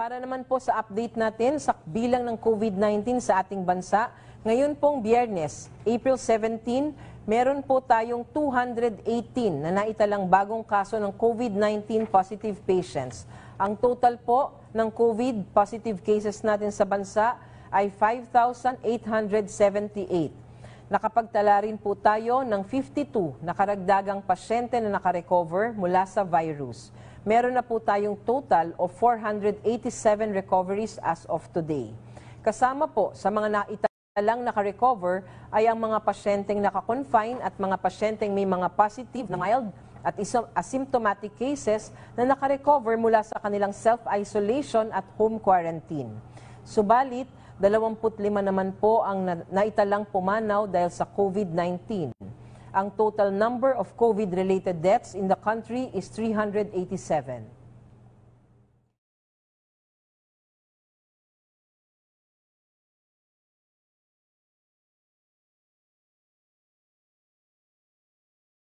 Para naman po sa update natin sa bilang ng COVID-19 sa ating bansa, ngayon pong biyernes, April 17, meron po tayong 218 na naitalang bagong kaso ng COVID-19 positive patients. Ang total po ng COVID positive cases natin sa bansa ay 5,878. Nakapagtala rin po tayo ng 52 na karagdagang pasyente na nakarecover mula sa virus. Meron na po tayong total of 487 recoveries as of today. Kasama po sa mga naitalang nakarecover ay ang mga pasyenteng nakakonfine at mga pasyenteng may mga positive na mild at asymptomatic cases na nakarecover mula sa kanilang self-isolation at home quarantine. Subalit, 25 naman po ang naitalang pumanaw dahil sa COVID-19. Ang total number of COVID-related deaths in the country is 387.